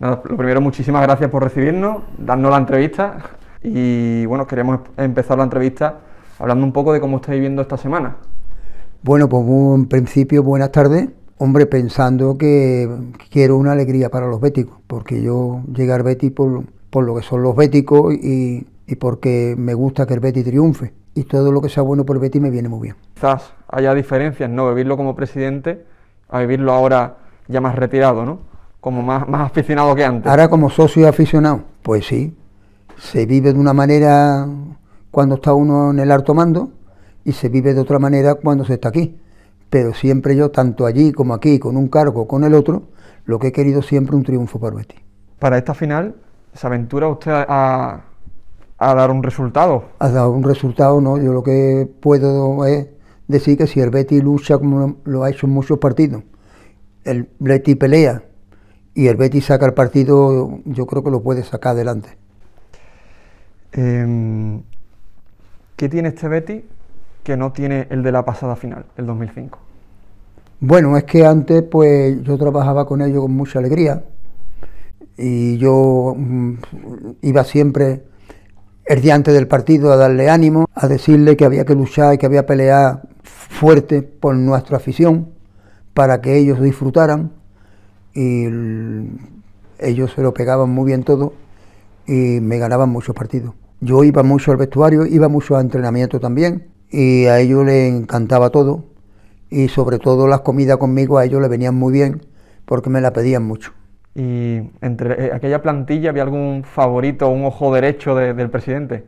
lo primero, muchísimas gracias por recibirnos, darnos la entrevista y bueno, queremos empezar la entrevista hablando un poco de cómo estáis viviendo esta semana. Bueno, pues en principio, buenas tardes. Hombre, pensando que quiero una alegría para los béticos, porque yo llegué al Betis por, por lo que son los béticos y, y porque me gusta que el Betis triunfe. Y todo lo que sea bueno por el Betis me viene muy bien. Quizás haya diferencias, ¿no? Vivirlo como presidente a vivirlo ahora ya más retirado, ¿no? como más, aficionado que antes. Ahora como socio y aficionado, pues sí, se vive de una manera cuando está uno en el alto mando y se vive de otra manera cuando se está aquí. Pero siempre yo, tanto allí como aquí, con un cargo con el otro, lo que he querido siempre un triunfo para Betty. Para esta final, ¿se aventura usted a, dar un resultado? ...ha dado un resultado, no. Yo lo que puedo es decir que si el Betty lucha como lo ha hecho en muchos partidos, el Betty pelea, y el Betis saca el partido, yo creo que lo puede sacar adelante. Em, ¿Qué tiene este Betis que no tiene el de la pasada final, el 2005? Bueno, es que antes pues yo trabajaba con ellos con mucha alegría y yo mm, iba siempre el día antes del partido a darle ánimo, a decirle que había que luchar y que había que pelear fuerte por nuestra afición para que ellos disfrutaran y ellos se lo pegaban muy bien todo y me ganaban muchos partidos. Yo iba mucho al vestuario, iba mucho a entrenamiento también y a ellos les encantaba todo y sobre todo las comidas conmigo a ellos les venían muy bien porque me la pedían mucho. ¿Y entre eh, aquella plantilla había algún favorito, un ojo derecho del presidente?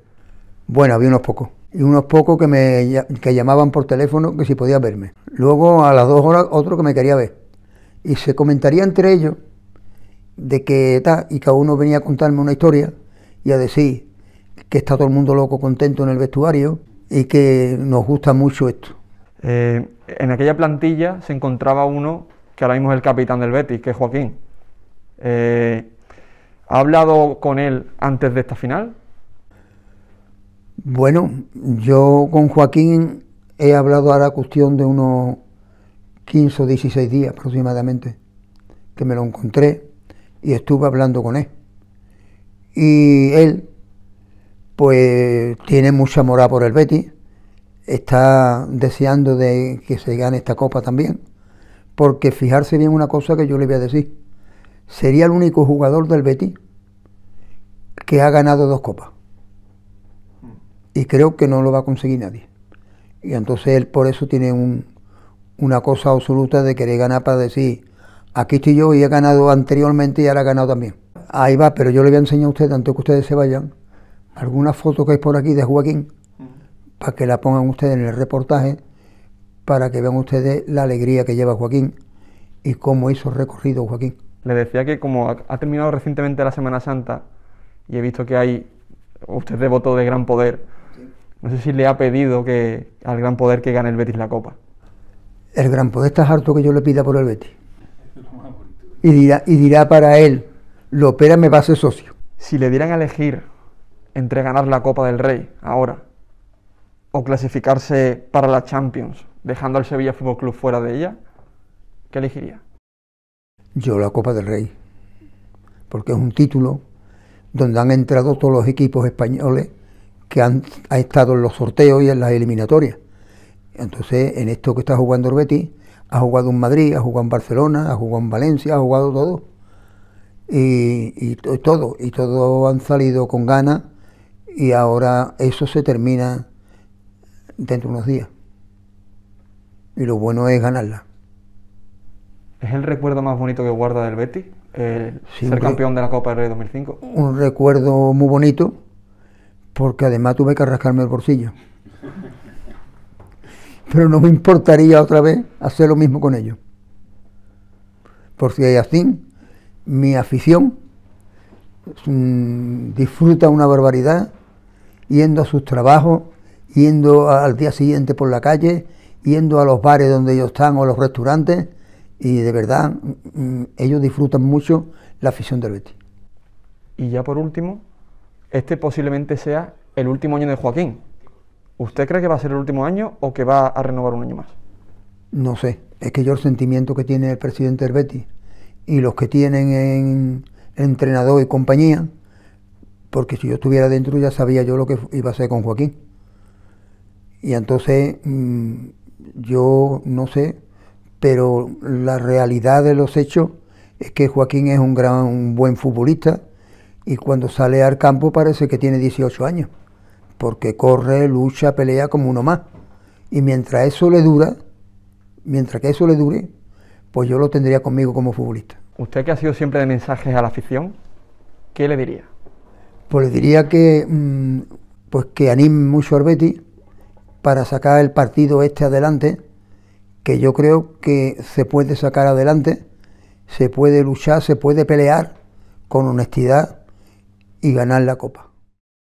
Bueno, había unos pocos. Y unos pocos que me que llamaban por teléfono que si podía verme. Luego a las dos horas otro que me quería ver y se comentaría entre ellos de que tal, y cada uno venía a contarme una historia y a decir que está todo el mundo loco, contento en el vestuario y que nos gusta mucho esto. Eh, en aquella plantilla se encontraba uno que ahora mismo es el capitán del Betis, que es Joaquín. Eh, ¿Ha hablado con él antes de esta final? Bueno, yo con Joaquín he hablado a la cuestión de uno 15 o 16 días aproximadamente, que me lo encontré y estuve hablando con él. Y él, pues, tiene mucha morada por el Betis, está deseando de que se gane esta copa también, porque fijarse bien una cosa que yo le voy a decir, sería el único jugador del Betis que ha ganado dos copas. Y creo que no lo va a conseguir nadie. Y entonces él por eso tiene un, una cosa absoluta de querer ganar para decir, aquí estoy yo y he ganado anteriormente y ahora he ganado también. Ahí va, pero yo le voy a enseñar a usted antes que ustedes se vayan, alguna foto que hay por aquí de Joaquín, para que la pongan ustedes en el reportaje, para que vean ustedes la alegría que lleva Joaquín y cómo hizo el recorrido Joaquín. Le decía que como ha terminado recientemente la Semana Santa y he visto que hay, usted de devoto de gran poder, no sé si le ha pedido que al gran poder que gane el Betis la Copa el gran poder es harto que yo le pida por el Betis. Y dirá, y dirá para él, lo opera me va a ser socio. Si le dieran a elegir entre ganar la Copa del Rey ahora o clasificarse para la Champions, dejando al Sevilla Fútbol Club fuera de ella, ¿qué elegiría? Yo la Copa del Rey, porque es un título donde han entrado todos los equipos españoles que han estado en los sorteos y en las eliminatorias. Entonces, en esto que está jugando el Betis, ha jugado en Madrid, ha jugado en Barcelona, ha jugado en Valencia, ha jugado todo. Y, todo, y todo han salido con ganas y ahora eso se termina dentro de unos días. Y lo bueno es ganarla. ¿Es el recuerdo más bonito que guarda del Betis? El ser campeón de la Copa del Rey 2005. Un recuerdo muy bonito, porque además tuve que rascarme el bolsillo pero no me importaría otra vez hacer lo mismo con ellos. Porque así mi afición mm, disfruta una barbaridad yendo a sus trabajos, yendo al día siguiente por la calle, yendo a los bares donde ellos están o a los restaurantes, y de verdad mm, mm, ellos disfrutan mucho la afición del Betis. Y ya por último, este posiblemente sea el último año de Joaquín, ¿Usted cree que va a ser el último año o que va a renovar un año más? No sé, es que yo el sentimiento que tiene el presidente del y los que tienen en entrenador y compañía, porque si yo estuviera dentro ya sabía yo lo que iba a hacer con Joaquín. Y entonces mm, yo no sé, pero la realidad de los hechos es que Joaquín es un gran, buen futbolista y cuando sale al campo parece que tiene 18 años porque corre, lucha, pelea como uno más. Y mientras eso le dura, mientras que eso le dure, pues yo lo tendría conmigo como futbolista. Usted que ha sido siempre de mensajes a la afición, ¿qué le diría? Pues le diría que, mm, pues que anime mucho a Betis para sacar el partido este adelante, que yo creo que se puede sacar adelante, se puede luchar, se puede pelear con honestidad y ganar la copa.